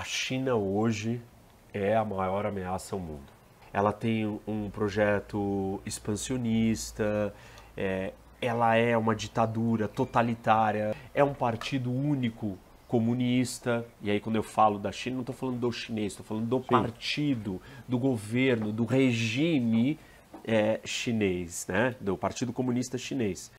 a China hoje é a maior ameaça ao mundo. Ela tem um projeto expansionista, é, ela é uma ditadura totalitária, é um partido único comunista. E aí, quando eu falo da China, não estou falando do chinês, estou falando do Sim. partido, do governo, do regime é, chinês, né? do Partido Comunista Chinês.